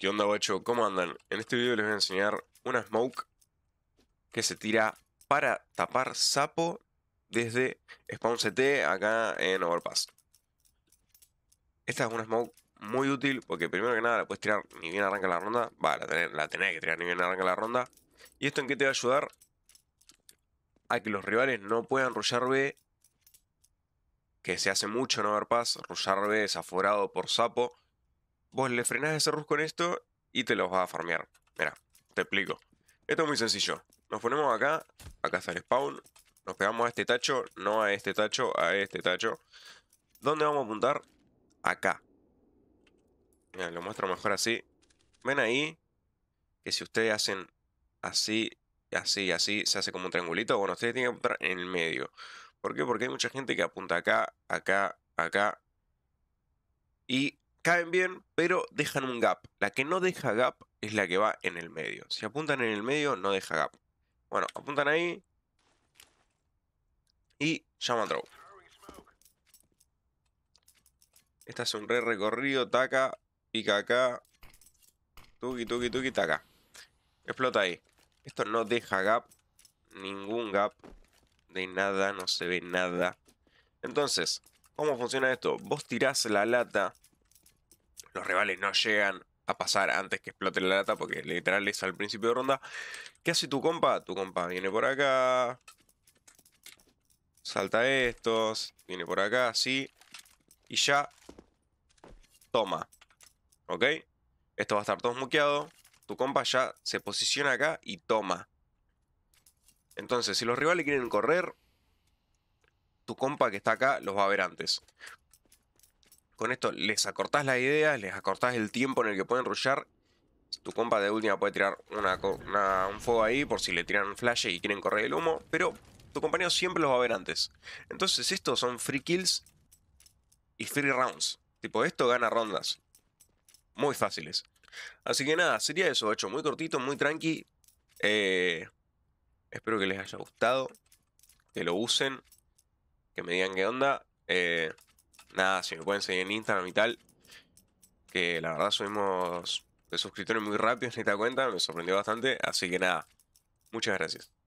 ¿Qué onda, guacho? ¿Cómo andan? En este video les voy a enseñar una smoke que se tira para tapar sapo desde Spawn CT acá en Overpass. Esta es una smoke muy útil porque primero que nada la puedes tirar ni bien arranca la ronda. Va, la tenés, que tirar ni bien arranca la ronda. ¿Y esto en qué te va a ayudar? A que los rivales no puedan rullar B. Que se hace mucho en Overpass. rushar B es por sapo vos le frenás ese rus con esto y te los va a farmear. Mira, te explico. Esto es muy sencillo. Nos ponemos acá, acá está el spawn. Nos pegamos a este tacho, no a este tacho, a este tacho. ¿Dónde vamos a apuntar? Acá. Mira, lo muestro mejor así. Ven ahí que si ustedes hacen así, así, así, se hace como un triangulito. Bueno, ustedes tienen que apuntar en el medio. ¿Por qué? Porque hay mucha gente que apunta acá, acá, acá. Y caen bien, pero dejan un gap. La que no deja gap es la que va en el medio. Si apuntan en el medio, no deja gap. Bueno, apuntan ahí. Y llaman otro. Esta es un re recorrido, taca, pica acá. Tuki, tuki, tuki, taca. Explota ahí. Esto no deja gap. Ningún gap. De nada, no se ve nada. Entonces, ¿cómo funciona esto? Vos tirás la lata los rivales no llegan a pasar antes que explote la lata, porque literal es al principio de ronda. ¿Qué hace tu compa? Tu compa viene por acá. Salta estos. Viene por acá, así. Y ya. Toma. ¿Ok? Esto va a estar todo muqueado. Tu compa ya se posiciona acá y toma. Entonces, si los rivales quieren correr, tu compa que está acá los va a ver antes. Con esto les acortás la idea, les acortás el tiempo en el que pueden rullar Tu compa de última puede tirar una, un fuego ahí por si le tiran un flash y quieren correr el humo. Pero tu compañero siempre los va a ver antes. Entonces estos son free kills y free rounds. Tipo, esto gana rondas. Muy fáciles. Así que nada, sería eso, hecho muy cortito, muy tranqui. Eh, espero que les haya gustado, que lo usen, que me digan qué onda. Eh, nada, si me pueden seguir en Instagram y tal, que la verdad subimos de suscriptores muy rápidos, ni te cuenta, me sorprendió bastante, así que nada, muchas gracias.